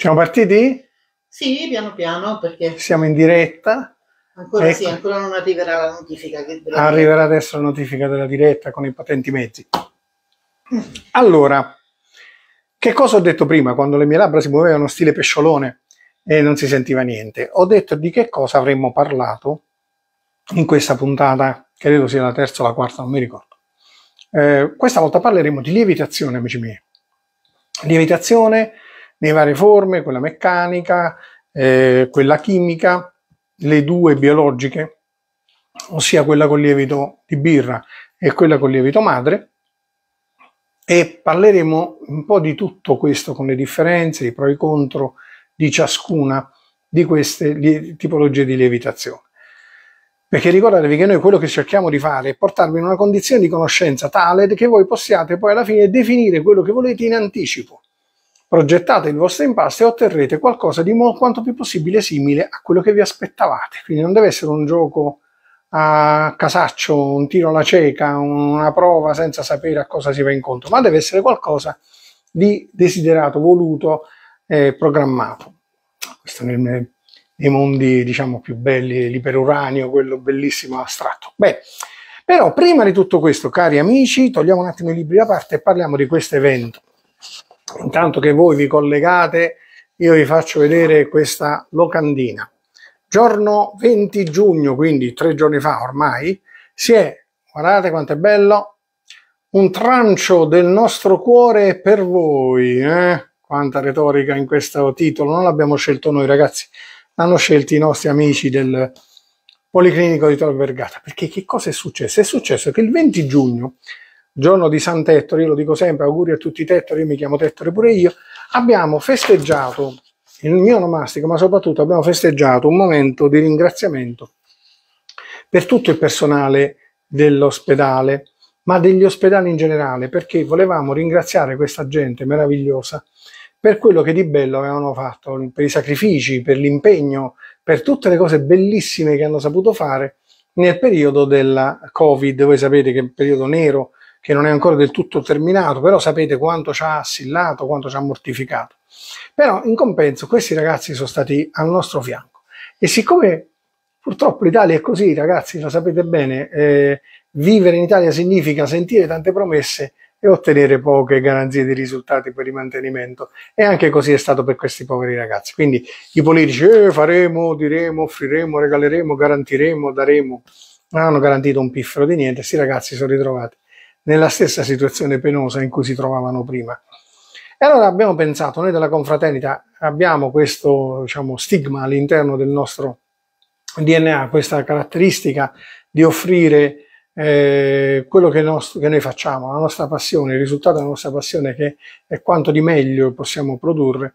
Siamo partiti? Sì, piano piano perché... Siamo in diretta. Ancora ecco. sì, ancora non arriverà la notifica. Della... Arriverà adesso la notifica della diretta con i patenti mezzi. Allora, che cosa ho detto prima quando le mie labbra si muovevano stile pesciolone e non si sentiva niente? Ho detto di che cosa avremmo parlato in questa puntata, credo sia la terza o la quarta, non mi ricordo. Eh, questa volta parleremo di lievitazione, amici miei. Lievitazione le varie forme, quella meccanica, eh, quella chimica, le due biologiche, ossia quella con lievito di birra e quella con lievito madre e parleremo un po' di tutto questo con le differenze, i pro e i contro di ciascuna di queste tipologie di lievitazione. Perché ricordatevi che noi quello che cerchiamo di fare è portarvi in una condizione di conoscenza tale che voi possiate poi alla fine definire quello che volete in anticipo progettate il vostro impasto e otterrete qualcosa di quanto più possibile simile a quello che vi aspettavate. Quindi non deve essere un gioco a casaccio, un tiro alla cieca, una prova senza sapere a cosa si va incontro, ma deve essere qualcosa di desiderato, voluto eh, programmato. Questo nel, nei mondi diciamo più belli, l'iperuranio, quello bellissimo astratto. Beh, però prima di tutto questo, cari amici, togliamo un attimo i libri da parte e parliamo di questo evento Intanto che voi vi collegate, io vi faccio vedere questa locandina. Giorno 20 giugno, quindi tre giorni fa ormai, si è, guardate quanto è bello, un trancio del nostro cuore per voi. Eh? Quanta retorica in questo titolo, non l'abbiamo scelto noi ragazzi, l'hanno scelto i nostri amici del Policlinico di Tor Vergata. Perché che cosa è successo? È successo che il 20 giugno giorno di San Tettore, io lo dico sempre, auguri a tutti i Tettori, io mi chiamo Tettore pure io, abbiamo festeggiato il mio onomastico, ma soprattutto abbiamo festeggiato un momento di ringraziamento per tutto il personale dell'ospedale, ma degli ospedali in generale, perché volevamo ringraziare questa gente meravigliosa per quello che di bello avevano fatto, per i sacrifici, per l'impegno, per tutte le cose bellissime che hanno saputo fare nel periodo della Covid. Voi sapete che è un periodo nero che non è ancora del tutto terminato, però sapete quanto ci ha assillato, quanto ci ha mortificato. Però in compenso questi ragazzi sono stati al nostro fianco e siccome purtroppo l'Italia è così, ragazzi, lo sapete bene, eh, vivere in Italia significa sentire tante promesse e ottenere poche garanzie di risultati per il mantenimento. E anche così è stato per questi poveri ragazzi. Quindi i politici, eh, faremo, diremo, offriremo, regaleremo, garantiremo, daremo. Non hanno garantito un piffero di niente, questi ragazzi sono ritrovati nella stessa situazione penosa in cui si trovavano prima. E allora abbiamo pensato, noi della confraternita abbiamo questo diciamo, stigma all'interno del nostro DNA, questa caratteristica di offrire eh, quello che, nostro, che, noi facciamo, la nostra passione, il risultato della nostra passione che è quanto di meglio possiamo produrre,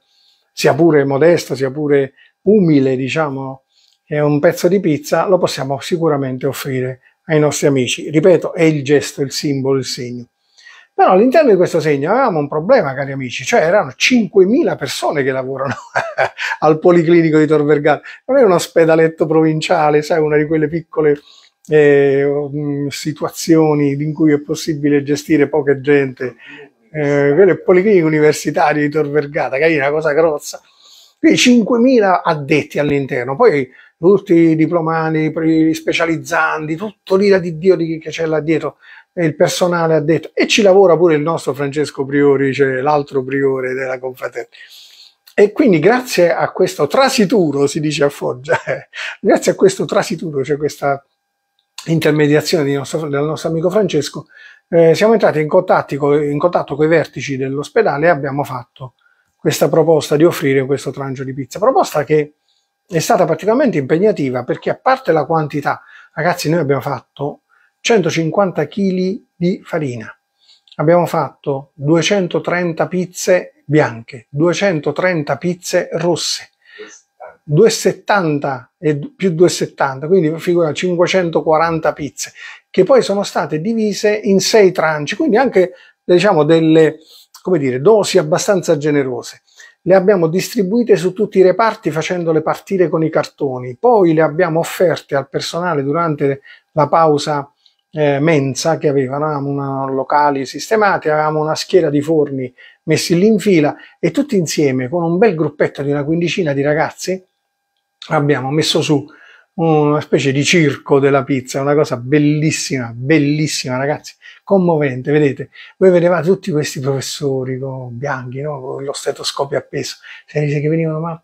sia pure modesto, sia pure umile, diciamo, è un pezzo di pizza, lo possiamo sicuramente offrire ai nostri amici. Ripeto, è il gesto, il simbolo, il segno. Però all'interno di questo segno avevamo un problema, cari amici, cioè erano 5.000 persone che lavorano al Policlinico di Tor Vergata. Non è un ospedaletto provinciale, sai, una di quelle piccole eh, mm, situazioni in cui è possibile gestire poca gente. Eh, quello è il Policlinico Universitario di Tor Vergata, che è una cosa grossa. Quindi 5.000 addetti all'interno. Poi tutti i diplomati, gli specializzandi, tutto l'ira di Dio di chi c'è là dietro. E il personale ha detto, e ci lavora pure il nostro Francesco Priori, cioè l'altro priore della confraternita. E quindi grazie a questo trasituro, si dice a Foggia, eh, grazie a questo trasituro, cioè questa intermediazione nostro, del nostro amico Francesco, eh, siamo entrati in contatto, in contatto con i vertici dell'ospedale e abbiamo fatto questa proposta di offrire questo trancio di pizza. Proposta che è stata particolarmente impegnativa perché a parte la quantità, ragazzi, noi abbiamo fatto 150 kg di farina, abbiamo fatto 230 pizze bianche, 230 pizze rosse, 270 e più 270, quindi figura 540 pizze, che poi sono state divise in sei tranci, quindi anche diciamo delle come dire, dosi abbastanza generose le abbiamo distribuite su tutti i reparti facendole partire con i cartoni, poi le abbiamo offerte al personale durante la pausa eh, mensa che avevano una, locali sistemati, avevamo una schiera di forni messi lì in fila e tutti insieme con un bel gruppetto di una quindicina di ragazzi abbiamo messo su una specie di circo della pizza, una cosa bellissima, bellissima ragazzi commovente, vedete, voi vedevate tutti questi professori con bianchi, no? con lo stetoscopio appeso, si dice che venivano ma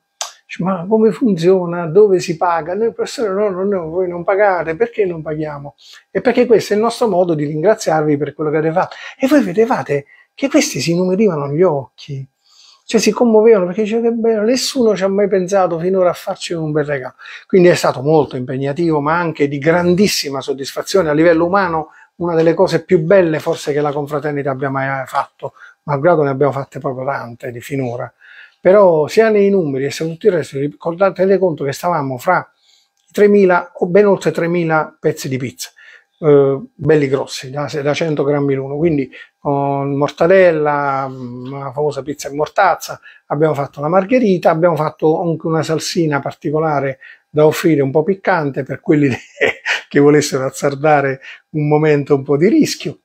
ma come funziona, dove si paga? Noi professore no, no, no, voi non pagate, perché non paghiamo? E perché questo è il nostro modo di ringraziarvi per quello che avete fatto. E voi vedevate che questi si numerivano gli occhi, cioè si commuovevano perché dicevano che bello, nessuno ci ha mai pensato finora a farci un bel regalo. Quindi è stato molto impegnativo, ma anche di grandissima soddisfazione a livello umano una delle cose più belle forse che la confraternita abbia mai fatto, malgrado ne abbiamo fatte proprio tante di finora. Però sia nei numeri e sia tutto il resto, ricordate conto che stavamo fra 3.000 o ben oltre 3.000 pezzi di pizza. Eh, belli grossi, da, da 100 grammi l'uno, quindi con mortadella, mm, la famosa pizza in mortazza, abbiamo fatto la margherita, abbiamo fatto anche una salsina particolare da offrire un po' piccante per quelli che volessero azzardare un momento un po' di rischio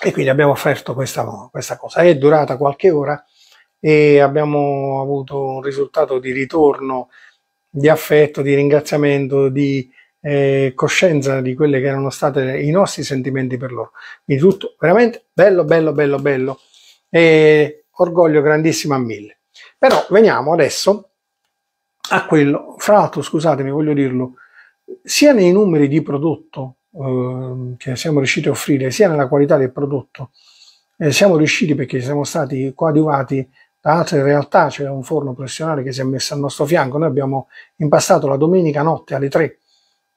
e quindi abbiamo offerto questa, questa cosa. È durata qualche ora e abbiamo avuto un risultato di ritorno, di affetto, di ringraziamento, di eh, coscienza di quelle che erano stati i nostri sentimenti per loro. Quindi tutto veramente bello, bello, bello, bello e orgoglio grandissimo a mille. Però veniamo adesso a quello, fra l'altro scusatemi voglio dirlo, sia nei numeri di prodotto eh, che siamo riusciti a offrire, sia nella qualità del prodotto, eh, siamo riusciti perché siamo stati coadiuvati da altre realtà, c'è un forno professionale che si è messo al nostro fianco, noi abbiamo impastato la domenica notte alle 3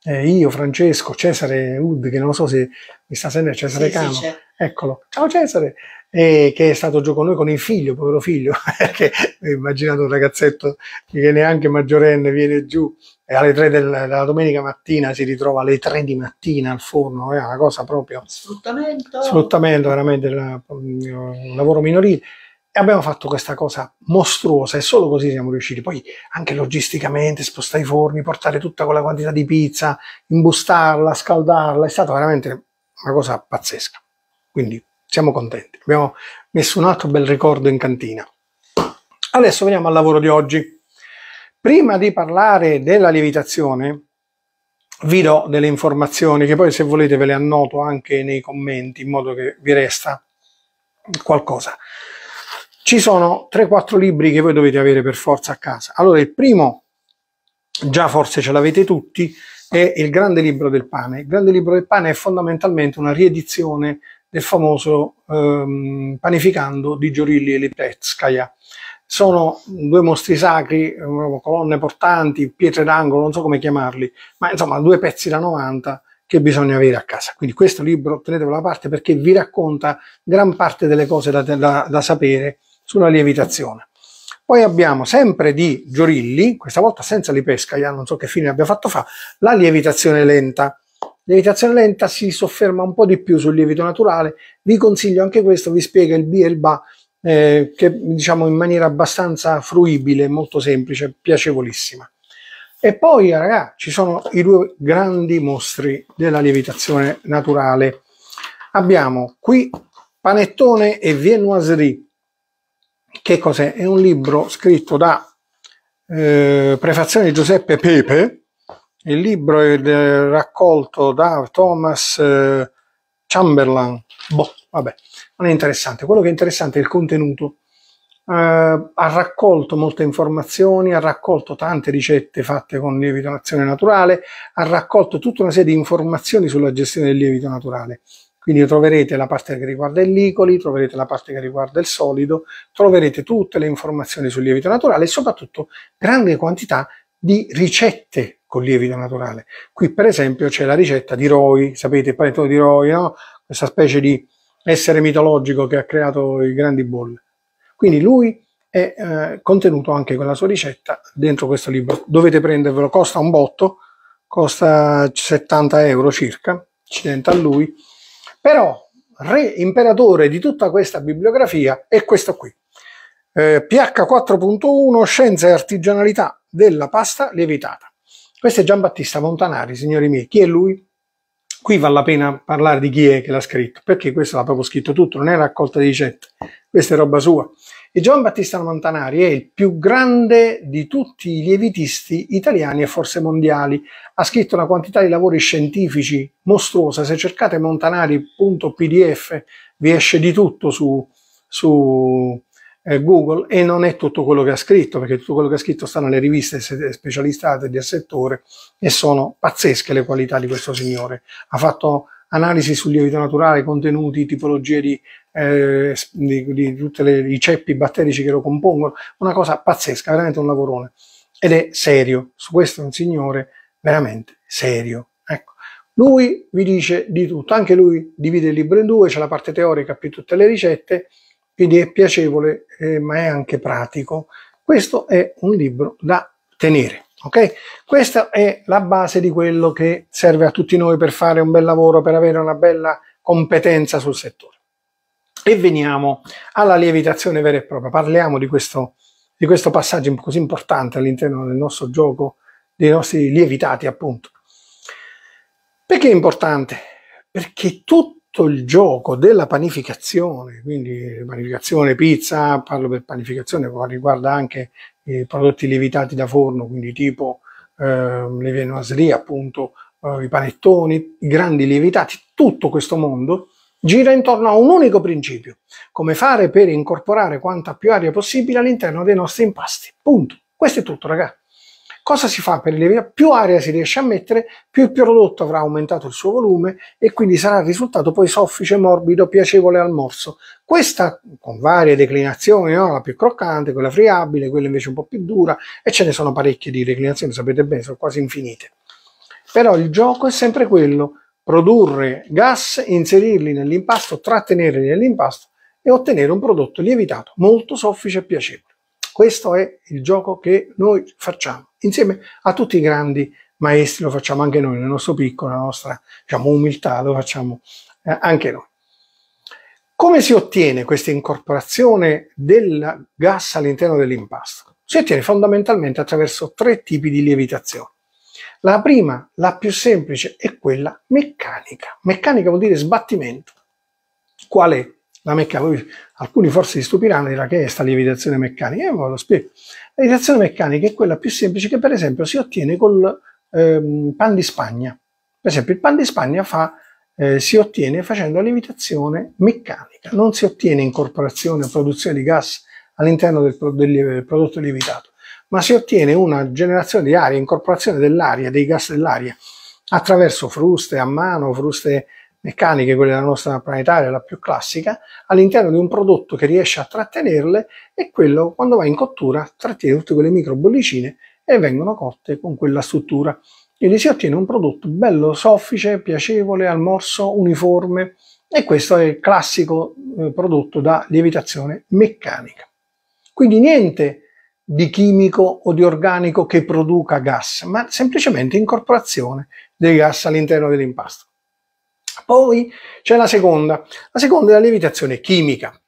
eh, io, Francesco, Cesare Wood, che non so se mi sta sempre Cesare sì, Cano, sì, eccolo, ciao Cesare, eh, che è stato giù con noi con il figlio, povero figlio, che immaginate un ragazzetto che neanche maggiorenne viene giù e alle 3 del, della domenica mattina si ritrova alle 3 di mattina al forno, è una cosa proprio... Sfruttamento! Sfruttamento veramente, un lavoro minorile. E abbiamo fatto questa cosa mostruosa e solo così siamo riusciti. Poi anche logisticamente spostare i forni, portare tutta quella quantità di pizza, imbustarla, scaldarla, è stata veramente una cosa pazzesca. Quindi siamo contenti. Abbiamo messo un altro bel ricordo in cantina. Adesso veniamo al lavoro di oggi. Prima di parlare della lievitazione, vi do delle informazioni che poi se volete ve le annoto anche nei commenti in modo che vi resta qualcosa. Ci sono 3-4 libri che voi dovete avere per forza a casa. Allora il primo, già forse ce l'avete tutti, è il Grande Libro del Pane. Il Grande Libro del Pane è fondamentalmente una riedizione del famoso ehm, Panificando di Giorilli e Lipetskaya sono due mostri sacri, eh, colonne portanti, pietre d'angolo, non so come chiamarli, ma insomma due pezzi da 90 che bisogna avere a casa. Quindi questo libro tenetelo da parte perché vi racconta gran parte delle cose da, da, da sapere sulla lievitazione. Poi abbiamo sempre di Giorilli, questa volta senza l'ipesca, ja non so che fine abbia fatto fa, la lievitazione lenta. Lievitazione lenta si sofferma un po' di più sul lievito naturale, vi consiglio anche questo, vi spiega il B e il BA eh, che diciamo in maniera abbastanza fruibile, molto semplice, piacevolissima. E poi, ragazzi, ci sono i due grandi mostri della lievitazione naturale. Abbiamo qui Panettone e Viennoiserie. Che cos'è? È un libro scritto da eh, prefazione di Giuseppe Pepe. Il libro è eh, raccolto da Thomas eh, Chamberlain. Boh, vabbè non è interessante, quello che è interessante è il contenuto. Uh, ha raccolto molte informazioni, ha raccolto tante ricette fatte con lievito azione naturale, ha raccolto tutta una serie di informazioni sulla gestione del lievito naturale. Quindi troverete la parte che riguarda il licoli, troverete la parte che riguarda il solido, troverete tutte le informazioni sul lievito naturale e soprattutto grande quantità di ricette con lievito naturale. Qui per esempio c'è la ricetta di roi, sapete il panetto di roi, no? questa specie di essere mitologico che ha creato i grandi bolle. Quindi lui è eh, contenuto anche quella sua ricetta dentro questo libro. Dovete prendervelo, costa un botto, costa 70 euro circa, accidente a lui, però re imperatore di tutta questa bibliografia è questo qui. Eh, PH 4.1 Scienza e artigianalità della pasta lievitata. Questo è Giambattista Montanari, signori miei. Chi è lui? Qui vale la pena parlare di chi è che l'ha scritto, perché questo l'ha proprio scritto tutto, non è raccolta di ricette, questa è roba sua. E Giovan Battista Montanari è il più grande di tutti i lievitisti italiani e forse mondiali. Ha scritto una quantità di lavori scientifici mostruosa. Se cercate montanari.pdf vi esce di tutto su, su eh, Google e non è tutto quello che ha scritto, perché tutto quello che ha scritto sta nelle riviste specializzate del settore e sono pazzesche le qualità di questo signore. Ha fatto analisi sul lievito naturale, contenuti, tipologie di, eh, di, di tutti i ceppi batterici che lo compongono, una cosa pazzesca, veramente un lavorone. Ed è serio, su questo è un signore veramente serio. Ecco. Lui vi dice di tutto, anche lui divide il libro in due, c'è la parte teorica più tutte le ricette, quindi è piacevole eh, ma è anche pratico. Questo è un libro da tenere. ok Questa è la base di quello che serve a tutti noi per fare un bel lavoro, per avere una bella competenza sul settore. E veniamo alla lievitazione vera e propria. Parliamo di questo, di questo passaggio così importante all'interno del nostro gioco, dei nostri lievitati appunto. Perché è importante? Perché tutti tutto il gioco della panificazione, quindi panificazione pizza, parlo per panificazione, ma riguarda anche i eh, prodotti lievitati da forno, quindi tipo eh, le viennoiserie, appunto, eh, i panettoni, i grandi lievitati, tutto questo mondo gira intorno a un unico principio, come fare per incorporare quanta più aria possibile all'interno dei nostri impasti. Punto. Questo è tutto, ragazzi. Cosa si fa per elevare? Più aria si riesce a mettere, più il prodotto avrà aumentato il suo volume e quindi sarà il risultato poi soffice, morbido, piacevole al morso. Questa con varie declinazioni, no? la più croccante, quella friabile, quella invece un po' più dura e ce ne sono parecchie di declinazioni, sapete bene, sono quasi infinite. Però il gioco è sempre quello, produrre gas, inserirli nell'impasto, trattenerli nell'impasto e ottenere un prodotto lievitato molto soffice e piacevole. Questo è il gioco che noi facciamo insieme a tutti i grandi maestri, lo facciamo anche noi nel nostro piccolo, la nostra diciamo, umiltà, lo facciamo eh, anche noi. Come si ottiene questa incorporazione del gas all'interno dell'impasto? Si ottiene fondamentalmente attraverso tre tipi di lievitazione. La prima, la più semplice, è quella meccanica. Meccanica vuol dire sbattimento. Qual è? la meccanica. Alcuni forse vi stupiranno dirà che è questa lievitazione meccanica. Eh, ma lo spiego. La lievitazione meccanica è quella più semplice che per esempio si ottiene col ehm, pan di Spagna. Per esempio il pan di Spagna fa, eh, si ottiene facendo lievitazione meccanica, non si ottiene incorporazione o produzione di gas all'interno del, del prodotto lievitato, ma si ottiene una generazione di aria, incorporazione dell'aria, dei gas dell'aria attraverso fruste a mano, fruste meccaniche, quella della nostra planetaria, la più classica, all'interno di un prodotto che riesce a trattenerle e quello quando va in cottura trattiene tutte quelle micro bollicine e vengono cotte con quella struttura. Quindi si ottiene un prodotto bello, soffice, piacevole, al morso, uniforme e questo è il classico eh, prodotto da lievitazione meccanica. Quindi niente di chimico o di organico che produca gas, ma semplicemente incorporazione dei gas all'interno dell'impasto. Poi c'è la seconda. La seconda è la lievitazione chimica.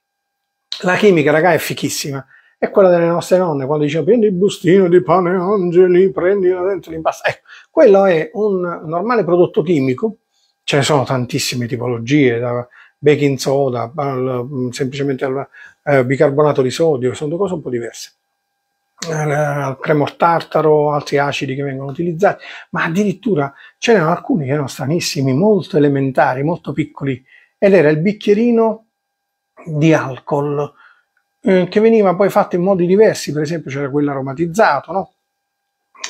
La chimica, ragà, è fichissima. È quella delle nostre nonne, quando dicevano prendi il bustino di pane angeli, prendi la dentro l'impasto. Ecco, quello è un normale prodotto chimico. Ce ne sono tantissime tipologie, da baking soda, mm, semplicemente al eh, bicarbonato di sodio, sono due cose un po' diverse al cremo tartaro, altri acidi che vengono utilizzati, ma addirittura c'erano alcuni che erano stranissimi, molto elementari, molto piccoli, ed era il bicchierino di alcol eh, che veniva poi fatto in modi diversi, per esempio c'era quello aromatizzato, no?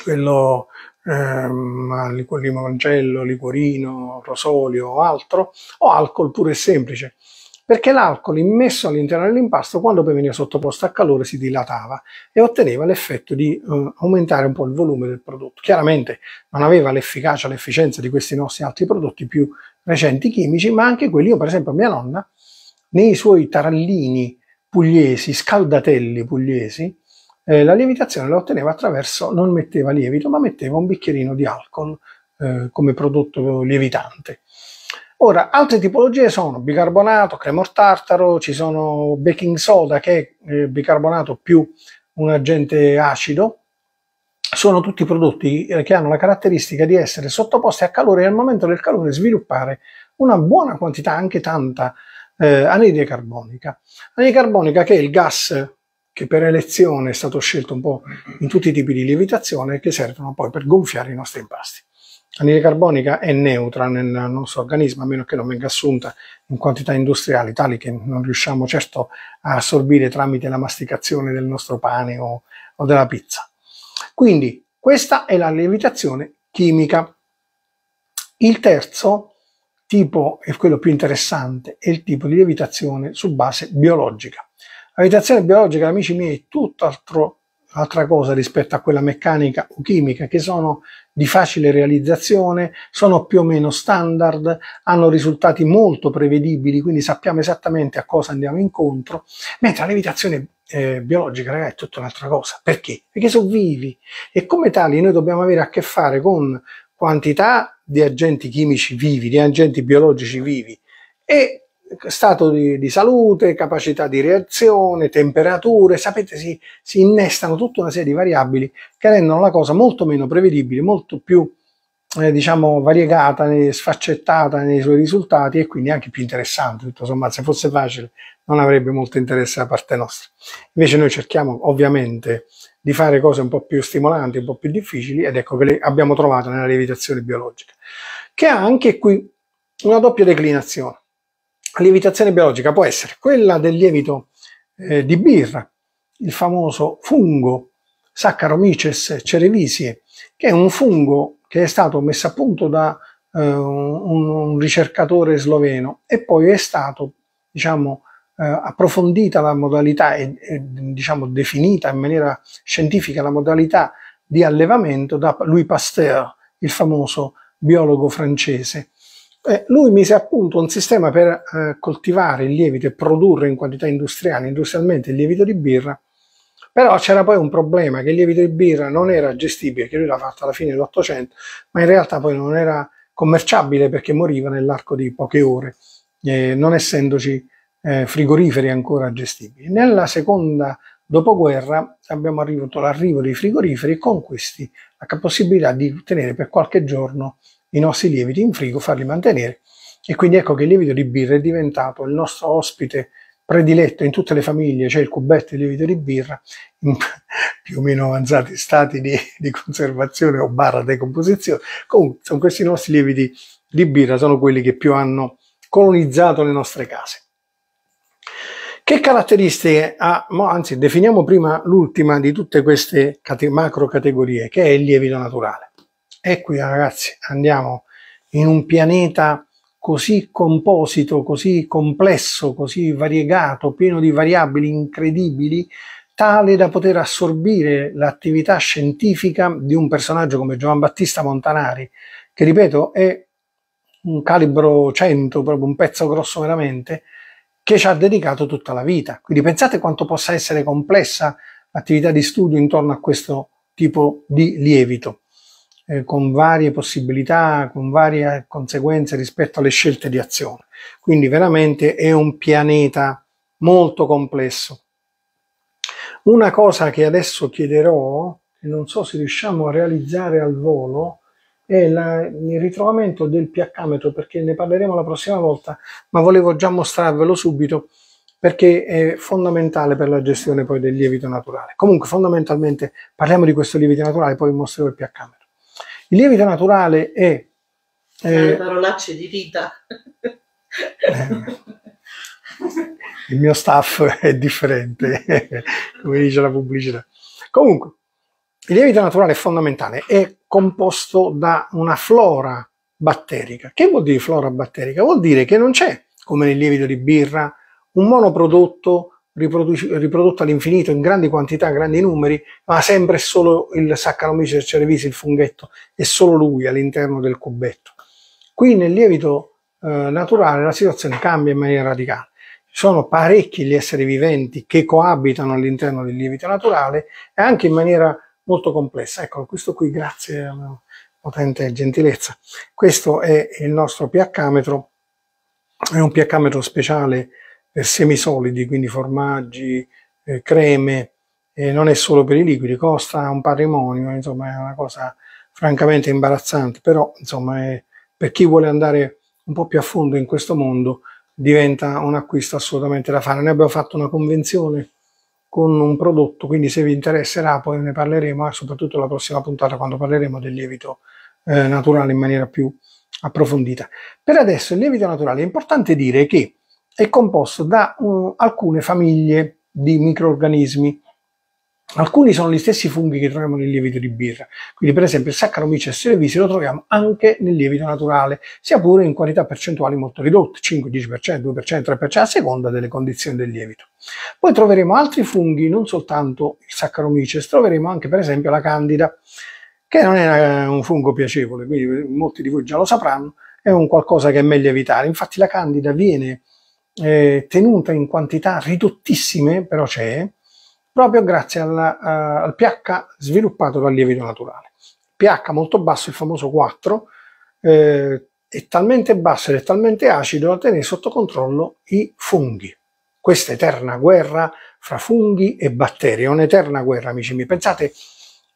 quello ehm, limancello, liquorino, rosolio o altro, o alcol pure semplice perché l'alcol immesso all'interno dell'impasto quando poi veniva sottoposto a calore si dilatava e otteneva l'effetto di eh, aumentare un po' il volume del prodotto. Chiaramente non aveva l'efficacia, l'efficienza di questi nostri altri prodotti più recenti chimici, ma anche quelli, io per esempio mia nonna, nei suoi tarallini pugliesi, scaldatelli pugliesi, eh, la lievitazione la otteneva attraverso, non metteva lievito, ma metteva un bicchierino di alcol eh, come prodotto lievitante. Ora, altre tipologie sono bicarbonato, cremor tartaro, ci sono baking soda che è eh, bicarbonato più un agente acido. Sono tutti prodotti eh, che hanno la caratteristica di essere sottoposti a calore e al momento del calore sviluppare una buona quantità, anche tanta, eh, anidride carbonica. Anidride carbonica che è il gas che per elezione è stato scelto un po' in tutti i tipi di lievitazione che servono poi per gonfiare i nostri impasti. L'anidride carbonica è neutra nel nostro organismo a meno che non venga assunta in quantità industriali tali che non riusciamo certo a assorbire tramite la masticazione del nostro pane o, o della pizza. Quindi questa è la lievitazione chimica. Il terzo tipo, e quello più interessante, è il tipo di lievitazione su base biologica. La lievitazione biologica, amici miei, è tutt'altro altra cosa rispetto a quella meccanica o chimica, che sono di facile realizzazione, sono più o meno standard, hanno risultati molto prevedibili, quindi sappiamo esattamente a cosa andiamo incontro, mentre la levitazione eh, biologica ragazzi, è tutta un'altra cosa. Perché? Perché sono vivi e come tali noi dobbiamo avere a che fare con quantità di agenti chimici vivi, di agenti biologici vivi e stato di, di, salute, capacità di reazione, temperature, sapete si, si, innestano tutta una serie di variabili che rendono la cosa molto meno prevedibile, molto più eh, diciamo variegata, sfaccettata nei suoi risultati e quindi anche più interessante, tutto sommato se fosse facile non avrebbe molto interesse da parte nostra. Invece noi cerchiamo ovviamente di fare cose un po' più stimolanti, un po' più difficili ed ecco che le abbiamo trovato nella lievitazione biologica, che ha anche qui una doppia declinazione la lievitazione biologica può essere quella del lievito eh, di birra, il famoso fungo Saccharomyces cerevisiae, che è un fungo che è stato messo a punto da eh, un, un, ricercatore sloveno e poi è stato, diciamo, eh, approfondita la modalità e, e, diciamo, definita in maniera scientifica la modalità di allevamento da Louis Pasteur, il famoso biologo francese. Eh, lui mise a punto un sistema per eh, coltivare il lievito e produrre in quantità industriali, industrialmente il lievito di birra, però c'era poi un problema che il lievito di birra non era gestibile, che lui l'ha fatto alla fine dell'Ottocento, ma in realtà poi non era commerciabile perché moriva nell'arco di poche ore, eh, non essendoci eh, frigoriferi ancora gestibili. Nella seconda dopoguerra abbiamo avuto l'arrivo dei frigoriferi e con questi la possibilità di tenere per qualche giorno i nostri lieviti in frigo, farli mantenere. E quindi ecco che il lievito di birra è diventato il nostro ospite prediletto in tutte le famiglie, c'è cioè il cubetto di lievito di birra, in più o meno avanzati stati di, di conservazione o barra decomposizione. Comunque, sono questi nostri lieviti di birra, sono quelli che più hanno colonizzato le nostre case. Che caratteristiche ha, anzi definiamo prima l'ultima di tutte queste cate, macro categorie, che è il lievito naturale. E qui ragazzi, andiamo in un pianeta così composito, così complesso, così variegato, pieno di variabili incredibili, tale da poter assorbire l'attività scientifica di un personaggio come Giovan Battista Montanari, che ripeto è un calibro 100, proprio un pezzo grosso veramente, che ci ha dedicato tutta la vita. Quindi pensate quanto possa essere complessa l'attività di studio intorno a questo tipo di lievito eh, con varie possibilità, con varie conseguenze rispetto alle scelte di azione. Quindi veramente è un pianeta molto complesso. Una cosa che adesso chiederò, che non so se riusciamo a realizzare al volo, è la, il ritrovamento del pH metro, perché ne parleremo la prossima volta, ma volevo già mostrarvelo subito perché è fondamentale per la gestione poi del lievito naturale. Comunque fondamentalmente parliamo di questo lievito naturale, poi vi mostrerò il pH metro. Il lievito naturale è... Eh, parolacce di vita. il mio staff è differente, come dice la pubblicità. Comunque, il lievito naturale è fondamentale, è composto da una flora batterica. Che vuol dire flora batterica? Vuol dire che non c'è, come nel lievito di birra, un monoprodotto riprodu- riprodotta all'infinito in grandi quantità, grandi numeri, ma sempre solo il Saccharomyces cerevisi, il funghetto, è solo lui all'interno del cubetto. Qui nel lievito eh, naturale la situazione cambia in maniera radicale. Sono parecchi gli esseri viventi che coabitano all'interno del lievito naturale e anche in maniera molto complessa. Ecco, questo qui, grazie alla potente gentilezza. Questo è il nostro pH metro, è un pH metro speciale eh, semisolidi, quindi formaggi, eh, creme, non è solo per i liquidi, costa un patrimonio, insomma è una cosa francamente imbarazzante, però insomma è, per chi vuole andare un po' più a fondo in questo mondo diventa un acquisto assolutamente da fare. Ne abbiamo fatto una convenzione con un prodotto, quindi se vi interesserà poi ne parleremo, e eh, soprattutto la prossima puntata quando parleremo del lievito eh, naturale in maniera più approfondita. Per adesso il lievito naturale è importante dire che è composto da un, mm, alcune famiglie di microorganismi. Alcuni sono gli stessi funghi che troviamo nel lievito di birra, quindi per esempio il Saccharomyces cerevisiae lo troviamo anche nel lievito naturale, sia pure in quantità percentuali molto ridotte, 5, 10%, 2%, 3%, a seconda delle condizioni del lievito. Poi troveremo altri funghi, non soltanto il Saccharomyces, troveremo anche per esempio la Candida, che non è eh, un fungo piacevole, quindi molti di voi già lo sapranno, è un qualcosa che è meglio evitare. Infatti la Candida viene eh, tenuta in quantità ridottissime, però c'è, proprio grazie alla, uh, al pH sviluppato dal lievito naturale. pH molto basso, il famoso 4, eh, è talmente basso ed è talmente acido da tenere sotto controllo i funghi. Questa eterna guerra fra funghi e batteri, è un'eterna guerra, amici miei. Pensate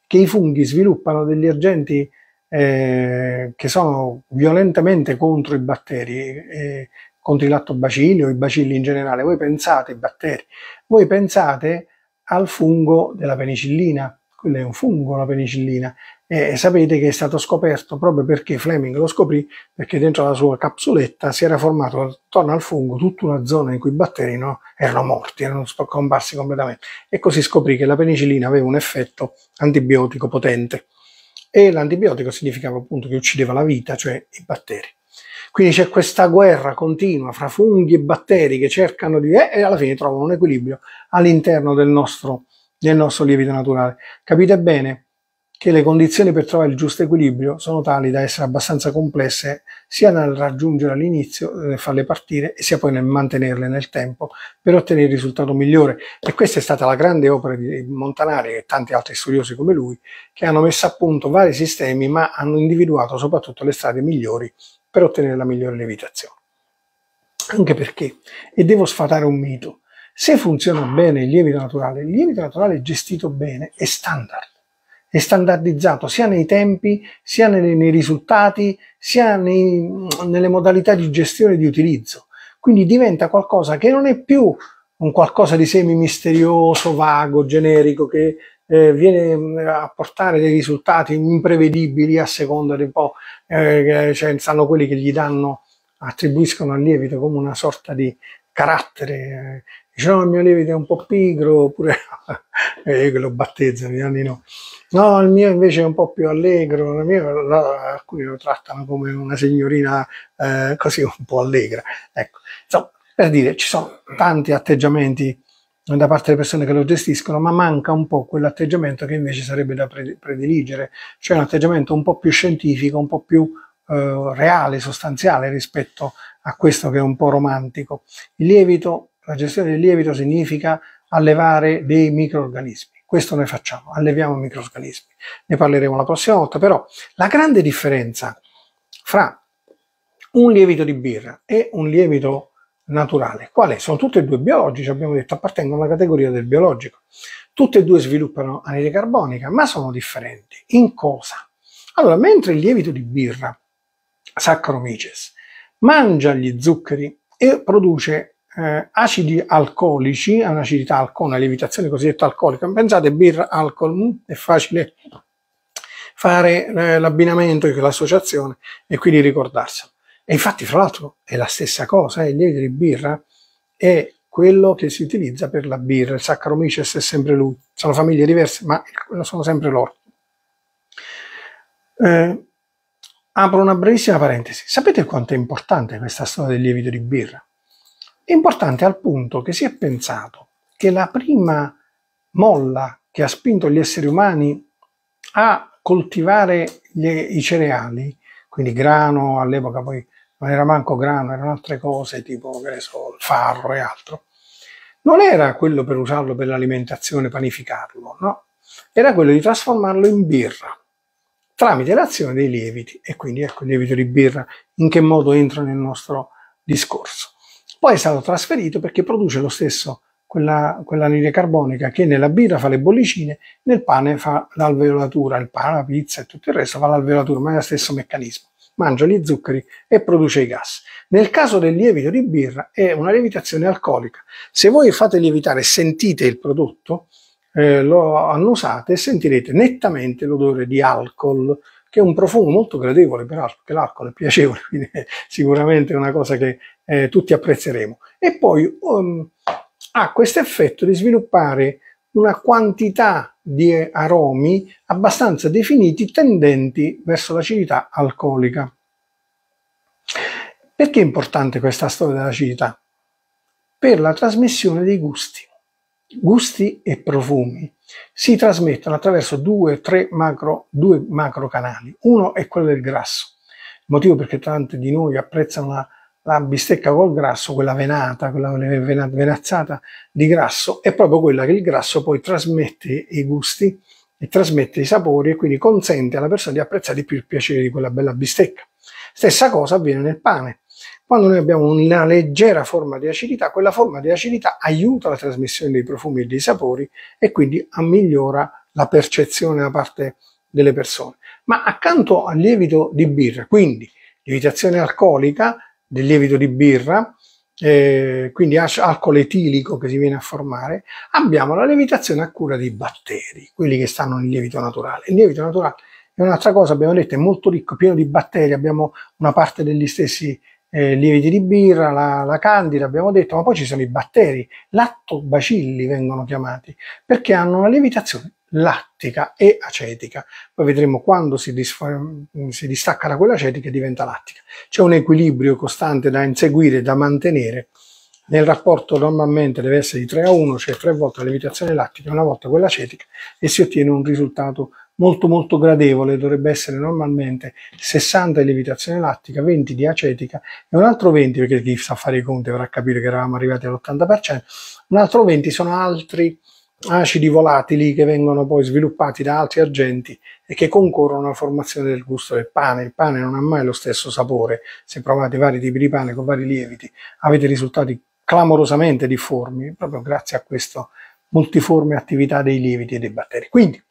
che i funghi sviluppano degli agenti eh, che sono violentemente contro i batteri, eh, contro i lattobacilli o i bacilli in generale, voi pensate ai batteri, voi pensate al fungo della penicillina, quello è un fungo la penicillina e sapete che è stato scoperto proprio perché Fleming lo scoprì, perché dentro la sua capsuletta si era formato attorno al fungo tutta una zona in cui i batteri no, erano morti, erano scomparsi completamente e così scoprì che la penicillina aveva un effetto antibiotico potente e l'antibiotico significava appunto che uccideva la vita, cioè i batteri. Quindi c'è questa guerra continua fra funghi e batteri che cercano di... Eh, e alla fine trovano un equilibrio all'interno del nostro, del nostro lievito naturale. Capite bene che le condizioni per trovare il giusto equilibrio sono tali da essere abbastanza complesse sia nel raggiungere all'inizio, nel eh, farle partire, sia poi nel mantenerle nel tempo per ottenere il risultato migliore. E questa è stata la grande opera di Montanari e tanti altri studiosi come lui, che hanno messo a punto vari sistemi, ma hanno individuato soprattutto le strade migliori per ottenere la migliore levitazione. Anche perché, e devo sfatare un mito, se funziona bene il lievito naturale, il lievito naturale gestito bene è standard, è standardizzato sia nei tempi, sia nei, nei risultati, sia nei, nelle modalità di gestione e di utilizzo. Quindi diventa qualcosa che non è più un qualcosa di semi misterioso, vago, generico, che eh, viene mm, a portare dei risultati imprevedibili a seconda di un po', eh, cioè sanno quelli che gli danno, attribuiscono al lievito come una sorta di carattere. Eh, dice no, il mio lievito è un po' pigro, oppure eh, lo battezzano, gli anni no. No, il mio invece è un po' più allegro, il mio, la, alcuni lo trattano come una signorina eh, così un po' allegra. Ecco, insomma, per dire, ci sono tanti atteggiamenti da parte delle persone che lo gestiscono, ma manca un po' quell'atteggiamento che invece sarebbe da prediligere, cioè un atteggiamento un po' più scientifico, un po' più eh, reale, sostanziale rispetto a questo che è un po' romantico. Il lievito, la gestione del lievito significa allevare dei microorganismi. Questo noi facciamo, alleviamo microorganismi. Ne parleremo la prossima volta, però la grande differenza fra un lievito di birra e un lievito naturale, quale sono tutte e due biologici, abbiamo detto appartengono alla categoria del biologico. Tutte e due sviluppano anidride carbonica, ma sono differenti. In cosa? Allora, mentre il lievito di birra, Saccharomyces, mangia gli zuccheri e produce eh, acidi alcolici, un'acidità alcolica, una lievitazione cosiddetta alcolica. Pensate, birra, alcol, mm, è facile fare eh, l'abbinamento l'associazione e quindi ricordarselo. E infatti, fra l'altro, è la stessa cosa, eh, il lievito di birra è quello che si utilizza per la birra, il Saccharomyces è sempre lui, sono famiglie diverse, ma sono sempre loro. Eh, apro una brevissima parentesi. Sapete quanto è importante questa storia del lievito di birra? È importante al punto che si è pensato che la prima molla che ha spinto gli esseri umani a coltivare gli, i cereali, quindi grano, all'epoca poi non era manco grano, erano altre cose tipo, che ne so, il farro e altro. Non era quello per usarlo per l'alimentazione, panificarlo, no? Era quello di trasformarlo in birra tramite l'azione dei lieviti e quindi ecco il lievito di birra in che modo entra nel nostro discorso. Poi è stato trasferito perché produce lo stesso quella, quell'anidride carbonica che nella birra fa le bollicine, nel pane fa l'alveolatura, il pane, la pizza e tutto il resto fa l'alveolatura, ma è lo stesso meccanismo mangia gli zuccheri e produce i gas. Nel caso del lievito di birra è una lievitazione alcolica. Se voi fate lievitare e sentite il prodotto, eh, lo annusate e sentirete nettamente l'odore di alcol, che è un profumo molto gradevole, peraltro, perché l'alcol è piacevole, quindi è sicuramente una cosa che eh, tutti apprezzeremo. E poi um, ha questo effetto di sviluppare una quantità di aromi abbastanza definiti tendenti verso l'acidità alcolica. Perché è importante questa storia dell'acidità? Per la trasmissione dei gusti. Gusti e profumi si trasmettono attraverso due o tre macro, due macro canali. Uno è quello del grasso, motivo perché tanti di noi apprezzano la la bistecca col grasso, quella venata, quella venazzata di grasso, è proprio quella che il grasso poi trasmette i gusti e trasmette i sapori e quindi consente alla persona di apprezzare di più il piacere di quella bella bistecca. Stessa cosa avviene nel pane. Quando noi abbiamo una leggera forma di acidità, quella forma di acidità aiuta la trasmissione dei profumi e dei sapori e quindi migliora la percezione da parte delle persone. Ma accanto al lievito di birra, quindi lievitazione alcolica, del lievito di birra, eh, quindi alcol etilico che si viene a formare, abbiamo la lievitazione a cura dei batteri, quelli che stanno nel lievito naturale. Il lievito naturale è un'altra cosa, abbiamo detto, è molto ricco, pieno di batteri, abbiamo una parte degli stessi eh, lieviti di birra, la, la, candida, abbiamo detto, ma poi ci sono i batteri, lattobacilli vengono chiamati, perché hanno una lievitazione lattica e acetica. Poi vedremo quando si, mm, si distacca da quella acetica e diventa lattica. C'è un equilibrio costante da inseguire, da mantenere. Nel rapporto normalmente deve essere di 3 a 1, cioè 3 volte la levitazione lattica e una volta quella acetica e si ottiene un risultato molto molto gradevole, dovrebbe essere normalmente 60 di levitazione lattica, 20 di acetica e un altro 20, perché chi sa fare i conti avrà capito che eravamo arrivati all'80%, un altro 20 sono altri acidi volatili che vengono poi sviluppati da altri agenti e che concorrono alla formazione del gusto del pane. Il pane non ha mai lo stesso sapore. Se provate vari tipi di pane con vari lieviti avete risultati clamorosamente difformi proprio grazie a questa multiforme attività dei lieviti e dei batteri. Quindi,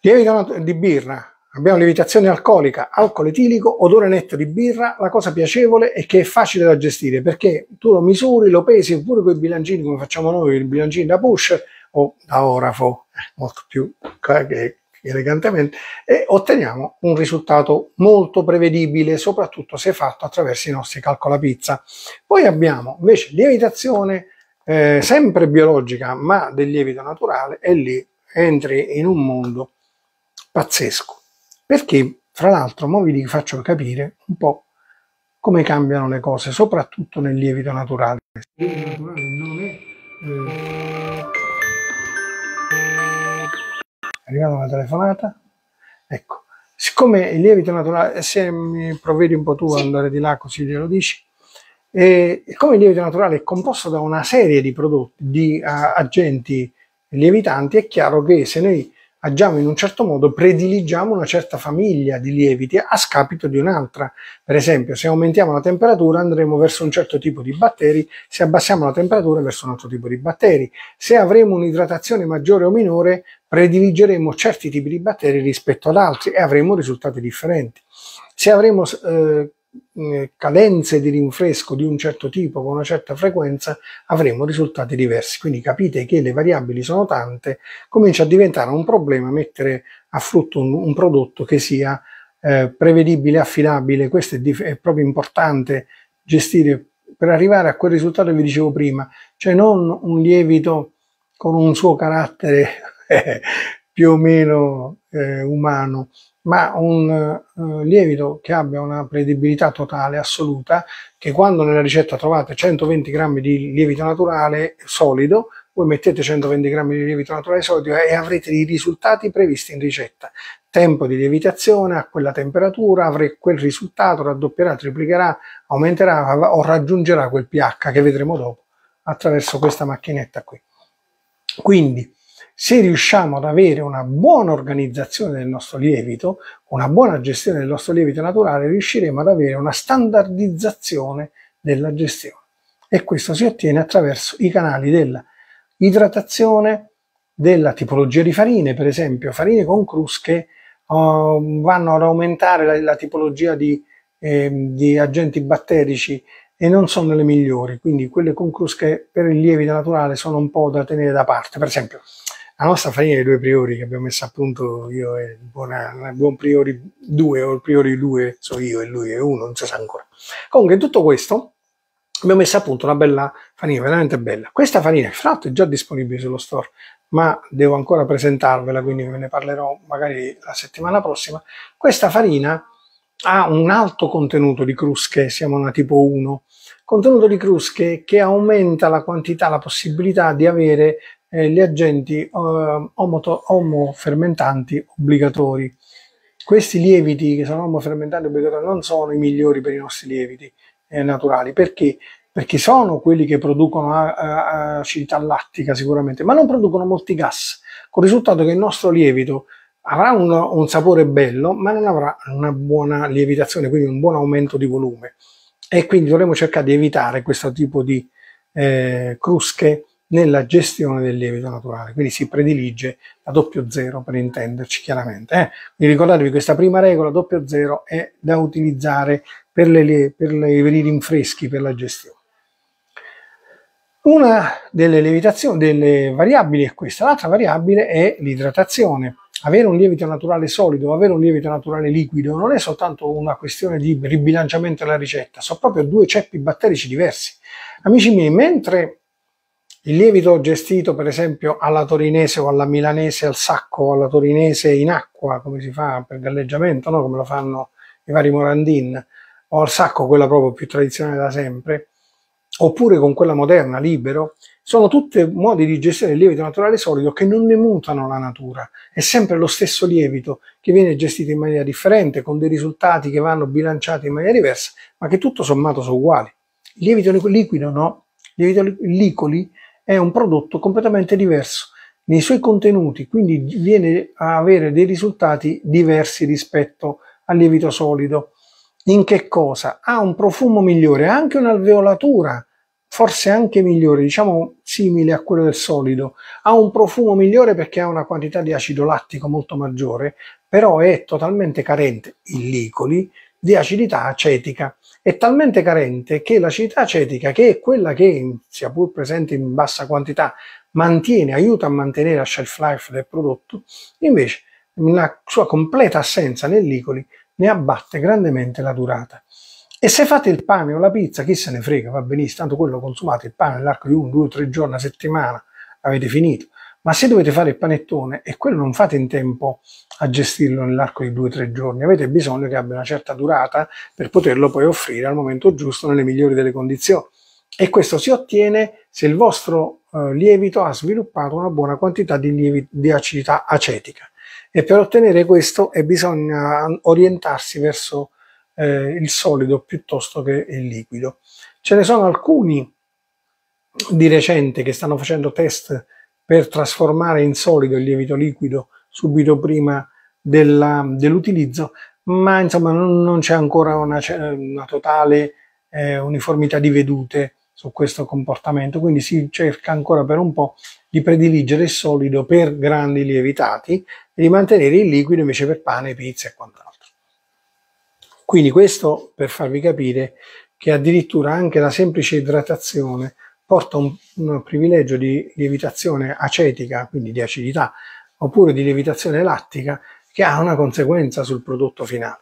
lievito di birra Abbiamo lievitazione alcolica, alcol etilico, odore netto di birra. La cosa piacevole è che è facile da gestire perché tu lo misuri, lo pesi pure con i bilancini come facciamo noi, i bilancino da pusher o da orafo, molto più elegantemente, e otteniamo un risultato molto prevedibile, soprattutto se fatto attraverso i nostri calcolapizza. Poi abbiamo invece lievitazione eh, sempre biologica, ma del lievito naturale, e lì entri in un mondo pazzesco perché fra l'altro mo vi faccio capire un po' come cambiano le cose, soprattutto nel lievito naturale. Il lievito naturale non è... Eh... arrivata una telefonata? Ecco, siccome il lievito naturale, eh, se mi provvedi un po' tu sì. andare di là così glielo dici, e come il lievito naturale è composto da una serie di prodotti, di uh, agenti lievitanti, è chiaro che se noi agiamo in un certo modo, prediligiamo una certa famiglia di lieviti a scapito di un'altra. Per esempio, se aumentiamo la temperatura andremo verso un certo tipo di batteri, se abbassiamo la temperatura verso un altro tipo di batteri. Se avremo un'idratazione maggiore o minore, prediligeremo certi tipi di batteri rispetto ad altri e avremo risultati differenti. Se avremo eh, eh, cadenze di rinfresco di un certo tipo con una certa frequenza avremo risultati diversi quindi capite che le variabili sono tante comincia a diventare un problema mettere a frutto un, un prodotto che sia eh, prevedibile affidabile questo è, è, proprio importante gestire per arrivare a quel risultato che vi dicevo prima cioè non un lievito con un suo carattere più o meno eh, umano ma un uh, lievito che abbia una predibilità totale, assoluta, che quando nella ricetta trovate 120 grammi di lievito naturale solido, voi mettete 120 grammi di lievito naturale solido e avrete i risultati previsti in ricetta. Tempo di lievitazione a quella temperatura, avrete quel risultato, raddoppierà, triplicherà, aumenterà o raggiungerà quel pH che vedremo dopo attraverso questa macchinetta qui. Quindi, se riusciamo ad avere una buona organizzazione del nostro lievito, una buona gestione del nostro lievito naturale, riusciremo ad avere una standardizzazione della gestione. E questo si ottiene attraverso i canali dell'idratazione, della tipologia di farine, per esempio farine con crusche uh, vanno ad aumentare la, la tipologia di, eh, di agenti batterici e non sono le migliori, quindi quelle con crusche per il lievito naturale sono un po' da tenere da parte. Per esempio, la nostra farina dei due priori che abbiamo messo a punto io e il buon priori 2 o il priori 2 so io e lui e uno, non si sa ancora. Comunque in tutto questo abbiamo messo a punto una bella farina, veramente bella. Questa farina, fra l'altro, è già disponibile sullo store, ma devo ancora presentarvela, quindi ve ne parlerò magari la settimana prossima. Questa farina ha un alto contenuto di crusche, siamo una tipo 1, contenuto di crusche che aumenta la quantità, la possibilità di avere eh, gli agenti eh, omofermentanti obbligatori. Questi lieviti che sono omofermentanti obbligatori non sono i migliori per i nostri lieviti eh, naturali, perché? Perché sono quelli che producono eh, eh, acidità lattica sicuramente, ma non producono molti gas, con il risultato che il nostro lievito avrà un, un sapore bello, ma non avrà una buona lievitazione, quindi un buon aumento di volume. E quindi dovremmo cercare di evitare questo tipo di eh, crusche nella gestione del lievito naturale, quindi si predilige la doppio zero per intenderci chiaramente. Eh? Quindi ricordatevi questa prima regola, doppio zero, è da utilizzare per, le, per i velini infreschi per la gestione. Una delle, delle variabili è questa, l'altra variabile è l'idratazione. Avere un lievito naturale solido, avere un lievito naturale liquido non è soltanto una questione di ribilanciamento della ricetta, sono proprio due ceppi batterici diversi. Amici miei, mentre il lievito gestito per esempio alla torinese o alla milanese, al sacco, o alla torinese in acqua, come si fa per galleggiamento, no? come lo fanno i vari morandin, o al sacco, quella proprio più tradizionale da sempre, oppure con quella moderna, libero, sono tutti modi di gestione del lievito naturale solido che non ne mutano la natura. È sempre lo stesso lievito che viene gestito in maniera differente, con dei risultati che vanno bilanciati in maniera diversa, ma che tutto sommato sono uguali. Il lievito liquido no, il lievito liquido, è un prodotto completamente diverso nei suoi contenuti, quindi viene a avere dei risultati diversi rispetto al lievito solido. In che cosa? Ha un profumo migliore, ha anche un'alveolatura, forse anche migliore, diciamo simile a quello del solido. Ha un profumo migliore perché ha una quantità di acido lattico molto maggiore, però è totalmente carente in licoli di acidità acetica. È talmente carente che l'acidità acetica, che è quella che, sia pur presente in bassa quantità, mantiene, aiuta a mantenere la shelf life del prodotto, invece la sua completa assenza nei licoli ne abbatte grandemente la durata. E se fate il pane o la pizza, chi se ne frega, va benissimo, tanto quello consumate il pane nell'arco di un, due, tre giorni una settimana, avete finito ma se dovete fare il panettone e quello non fate in tempo a gestirlo nell'arco di due o tre giorni, avete bisogno che abbia una certa durata per poterlo poi offrire al momento giusto nelle migliori delle condizioni. E questo si ottiene se il vostro eh, lievito ha sviluppato una buona quantità di, lievi, di acidità acetica. E per ottenere questo bisogna orientarsi verso eh, il solido piuttosto che il liquido. Ce ne sono alcuni di recente che stanno facendo test per trasformare in solido il lievito liquido subito prima dell'utilizzo, dell ma insomma non, non c'è ancora una, una totale eh, uniformità di vedute su questo comportamento, quindi si cerca ancora per un po' di prediligere il solido per grandi lievitati e di mantenere il liquido invece per pane, pizza e quant'altro. Quindi questo per farvi capire che addirittura anche la semplice idratazione porta un, un privilegio di lievitazione acetica, quindi di acidità, oppure di lievitazione lattica, che ha una conseguenza sul prodotto finale.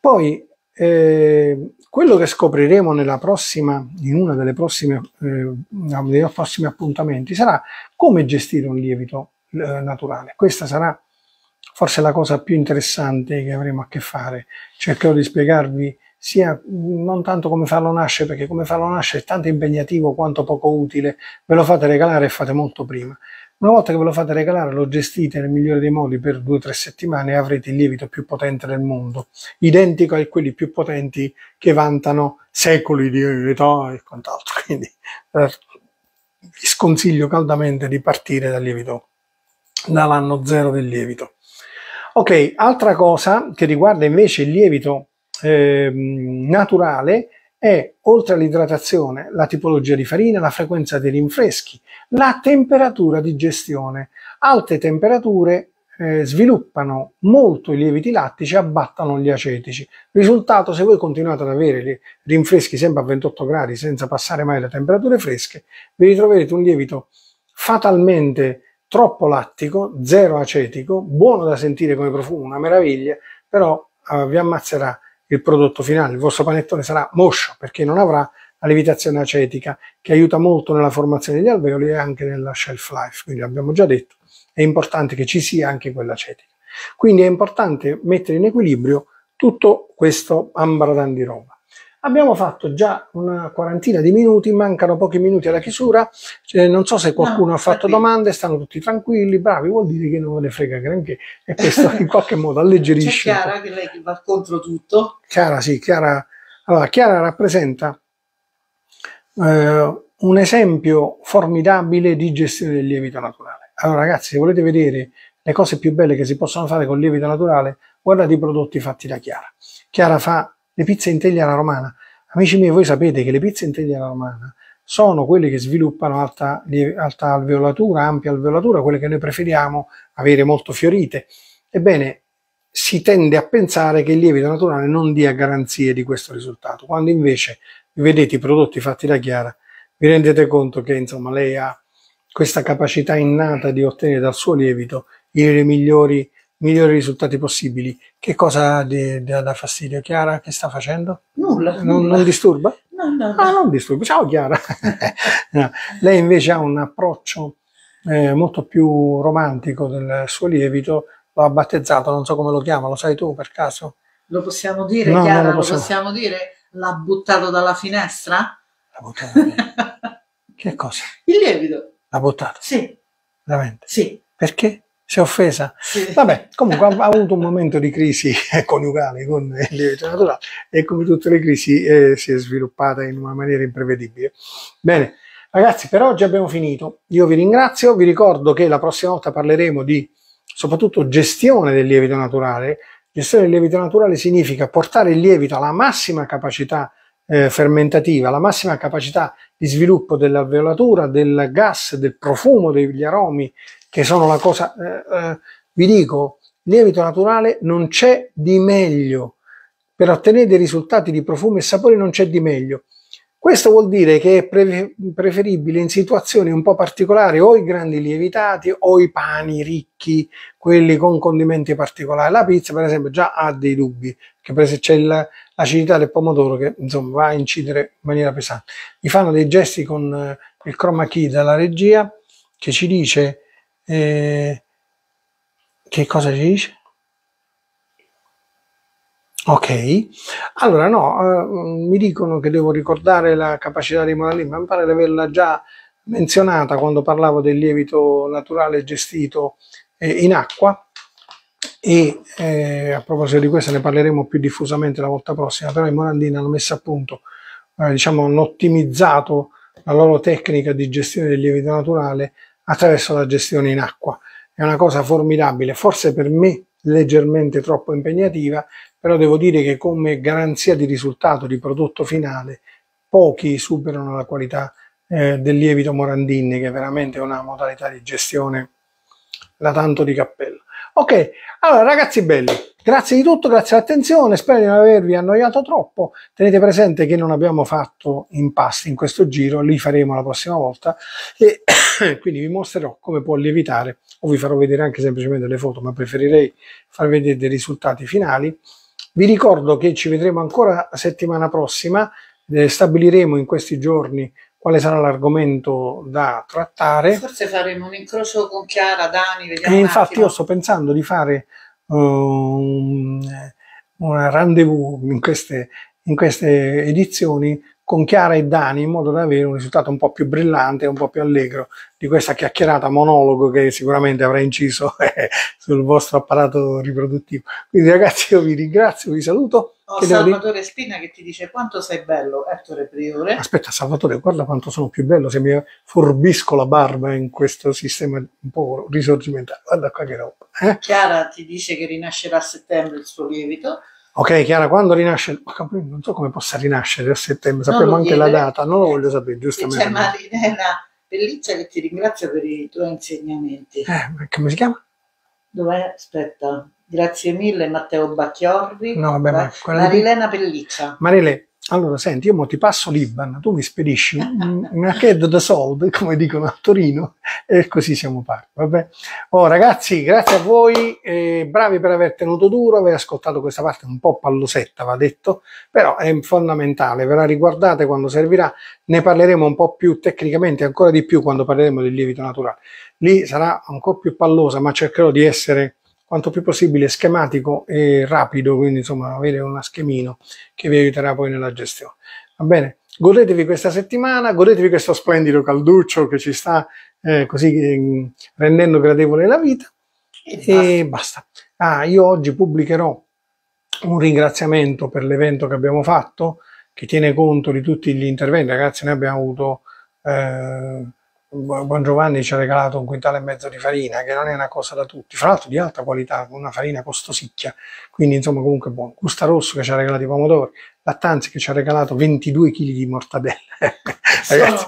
Poi eh, quello che scopriremo nella prossima, in uno eh, dei prossimi appuntamenti sarà come gestire un lievito eh, naturale. Questa sarà forse la cosa più interessante che avremo a che fare. Cercherò di spiegarvi sia non tanto come farlo nascere, perché come farlo nascere è tanto impegnativo quanto poco utile, ve lo fate regalare e fate molto prima. Una volta che ve lo fate regalare, lo gestite nel migliore dei modi per due o tre settimane e avrete il lievito più potente del mondo, identico a quelli più potenti che vantano secoli di lievito e quant'altro. Quindi eh, vi sconsiglio caldamente di partire dal lievito, dall'anno zero del lievito. Ok, altra cosa che riguarda invece il lievito eh, naturale è, oltre all'idratazione, la tipologia di farina, la frequenza dei rinfreschi, la temperatura di gestione. Alte temperature eh, sviluppano molto i lieviti lattici e abbattano gli acetici. Risultato, se voi continuate ad avere rinfreschi sempre a 28 gradi senza passare mai le temperature fresche, vi ritroverete un lievito fatalmente troppo lattico, zero acetico, buono da sentire come profumo, una meraviglia, però eh, vi ammazzerà il prodotto finale. Il vostro panettone sarà moscio perché non avrà la lievitazione acetica che aiuta molto nella formazione degli alveoli e anche nella shelf life. Quindi abbiamo già detto, è importante che ci sia anche quella acetica. Quindi è importante mettere in equilibrio tutto questo ambradan di roba. Abbiamo fatto già una quarantina di minuti, mancano pochi minuti alla chiusura, cioè, non so se qualcuno no, ha fatto infatti. domande, stanno tutti tranquilli, bravi, vuol dire che non ve ne frega granché e questo in qualche modo alleggerisce. C'è Chiara che lei va contro tutto. Chiara, sì, Chiara, allora, Chiara rappresenta eh, un esempio formidabile di gestione del lievito naturale. Allora ragazzi, se volete vedere le cose più belle che si possono fare con il lievito naturale, guardate i prodotti fatti da Chiara. Chiara fa le pizze in teglia alla romana. Amici miei, voi sapete che le pizze in teglia alla romana sono quelle che sviluppano alta, alta alveolatura, ampia alveolatura, quelle che noi preferiamo avere molto fiorite. Ebbene, si tende a pensare che il lievito naturale non dia garanzie di questo risultato, quando invece vedete i prodotti fatti da Chiara, vi rendete conto che insomma lei ha questa capacità innata di ottenere dal suo lievito i migliori risultati migliori risultati possibili. Che cosa dà fastidio? Chiara, che sta facendo? Nulla. Non, nulla. non disturba? No, no, no. Ah, non disturba. Ciao Chiara. no. Lei invece ha un approccio eh, molto più romantico del suo lievito, lo ha battezzato, non so come lo chiama, lo sai tu per caso? Lo possiamo dire, no, Chiara, lo possiamo. lo possiamo dire? L'ha buttato dalla finestra? L'ha buttato. che cosa? Il lievito. L'ha buttato? Sì. Veramente? Sì. Perché? Si è offesa? Sì. Vabbè, comunque ha, avuto un momento di crisi coniugale con il lievito naturale e come tutte le crisi eh, si è sviluppata in una maniera imprevedibile. Bene, ragazzi, per oggi abbiamo finito. Io vi ringrazio, vi ricordo che la prossima volta parleremo di soprattutto gestione del lievito naturale. Gestione del lievito naturale significa portare il lievito alla massima capacità eh, fermentativa, alla massima capacità di sviluppo dell'alveolatura, del gas, del profumo, degli aromi, che sono la cosa, eh, eh, vi dico, lievito naturale non c'è di meglio. Per ottenere dei risultati di profumi e sapori non c'è di meglio. Questo vuol dire che è pre- preferibile in situazioni un po' particolari o i grandi lievitati o i pani ricchi, quelli con condimenti particolari. La pizza, per esempio, già ha dei dubbi, che per esempio c'è l'acidità del pomodoro che insomma va a incidere in maniera pesante. Mi fanno dei gesti con eh, il chroma key dalla regia che ci dice eh, che cosa ci dice? Ok, allora no, eh, mi dicono che devo ricordare la capacità di Monalì, mi pare di averla già menzionata quando parlavo del lievito naturale gestito eh, in acqua e eh, a proposito di questo ne parleremo più diffusamente la volta prossima, però i Morandini hanno messo a punto, eh, diciamo, hanno ottimizzato la loro tecnica di gestione del lievito naturale attraverso la gestione in acqua. È una cosa formidabile, forse per me leggermente troppo impegnativa, però devo dire che come garanzia di risultato di prodotto finale pochi superano la qualità eh, del lievito Morandini che è veramente una modalità di gestione da tanto di cappello. Ok, allora ragazzi belli, grazie di tutto, grazie all'attenzione, spero di non avervi annoiato troppo. Tenete presente che non abbiamo fatto impasti in questo giro, li faremo la prossima volta e quindi vi mostrerò come può lievitare o vi farò vedere anche semplicemente le foto, ma preferirei far vedere dei risultati finali. Vi ricordo che ci vedremo ancora settimana prossima, eh, stabiliremo in questi giorni quale sarà l'argomento da trattare. Forse faremo un incrocio con Chiara, Dani, vediamo. E infatti io sto pensando di fare um, una rendezvous in queste, in queste edizioni con Chiara e Dani in modo da avere un risultato un po' più brillante, un po' più allegro di questa chiacchierata monologo che sicuramente avrà inciso eh, sul vostro apparato riproduttivo. Quindi ragazzi io vi ringrazio, vi saluto ho oh, Salvatore Spina che ti dice quanto sei bello, Ettore Priore. Aspetta, Salvatore, guarda quanto sono più bello se mi forbisco la barba in questo sistema un po' risorgimentale. Guarda qua che roba. Eh? Chiara ti dice che rinascerà a settembre il suo lievito. Ok, Chiara, quando rinasce? Non so come possa rinascere a settembre, sappiamo anche chiedere. la data, non lo voglio sapere, giustamente. C'è Marinella Pelliccia che ti ringrazio per i tuoi insegnamenti. Eh, come si chiama? Dov'è? Aspetta, Grazie mille Matteo Bacchiorri. No, beh, ma Marilena Pelliccia. Marile, allora senti, io mo ti passo l'Iban, tu mi spedisci una head archetto da soldi, come dicono a Torino, e così siamo pari. Vabbè. Oh, ragazzi, grazie a voi, eh, bravi per aver tenuto duro, aver ascoltato questa parte un po' pallosetta, va detto, però è fondamentale, ve la riguardate quando servirà, ne parleremo un po' più tecnicamente, ancora di più quando parleremo del lievito naturale. Lì sarà ancora più pallosa, ma cercherò di essere quanto più possibile schematico e rapido, quindi insomma avere uno schemino che vi aiuterà poi nella gestione. Va bene? Godetevi questa settimana, godetevi questo splendido calduccio che ci sta eh, così eh, rendendo gradevole la vita e basta. Ah, io oggi pubblicherò un ringraziamento per l'evento che abbiamo fatto, che tiene conto di tutti gli interventi. Ragazzi, ne abbiamo avuto eh, Buon Giovanni ci ha regalato un quintale e mezzo di farina, che non è una cosa da tutti, fra l'altro di alta qualità, una farina costosicchia, quindi insomma comunque buono. Custa Rosso che ci ha regalato i pomodori, Lattanzi che ci ha regalato 22 kg di mortadella. Ragazzi,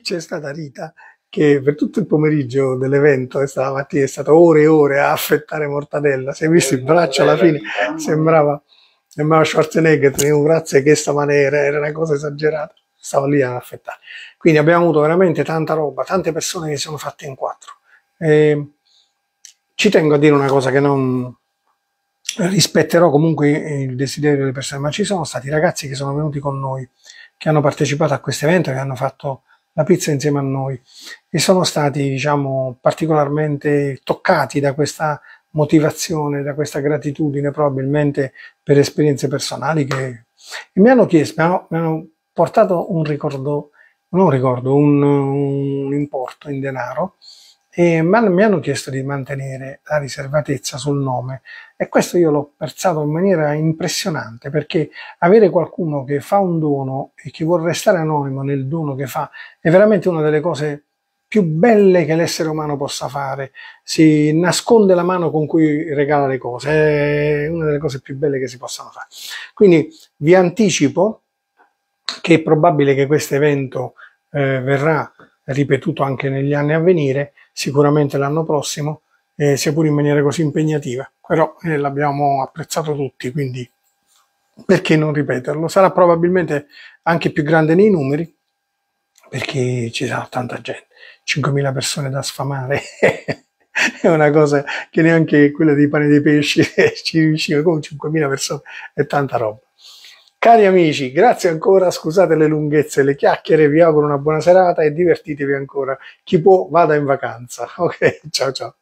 c'è stata Rita che per tutto il pomeriggio dell'evento, stamattina è stata ore e ore a affettare mortadella, si è visto il eh, braccio alla eh, fine, eh, sembrava, sembrava Schwarzenegger, teneva un braccio di questa maniera, era una cosa esagerata stava lì ad affettare. Quindi abbiamo avuto veramente tanta roba, tante persone che si sono fatte in quattro. E ci tengo a dire una cosa che non rispetterò comunque il desiderio delle persone, ma ci sono stati ragazzi che sono venuti con noi, che hanno partecipato a questo evento, che hanno fatto la pizza insieme a noi e sono stati diciamo particolarmente toccati da questa motivazione, da questa gratitudine probabilmente per esperienze personali che e mi hanno chiesto, mi hanno, mi hanno portato un ricordo, non un ricordo, un, un importo in denaro, e mi hanno chiesto di mantenere la riservatezza sul nome e questo io l'ho apprezzato in maniera impressionante perché avere qualcuno che fa un dono e che vuole restare anonimo nel dono che fa è veramente una delle cose più belle che l'essere umano possa fare. Si nasconde la mano con cui regala le cose, è una delle cose più belle che si possano fare. Quindi vi anticipo che è probabile che questo evento eh, verrà ripetuto anche negli anni a venire, sicuramente l'anno prossimo, eh, sia pure in maniera così impegnativa, però eh, l'abbiamo apprezzato tutti, quindi perché non ripeterlo? Sarà probabilmente anche più grande nei numeri, perché ci sarà tanta gente, 5.000 persone da sfamare. è una cosa che neanche quella dei pane dei pesci ci riusciva con 5.000 persone, è tanta roba. Cari amici, grazie ancora, scusate le lunghezze, le chiacchiere, vi auguro una buona serata e divertitevi ancora. Chi può vada in vacanza. Ok, ciao ciao.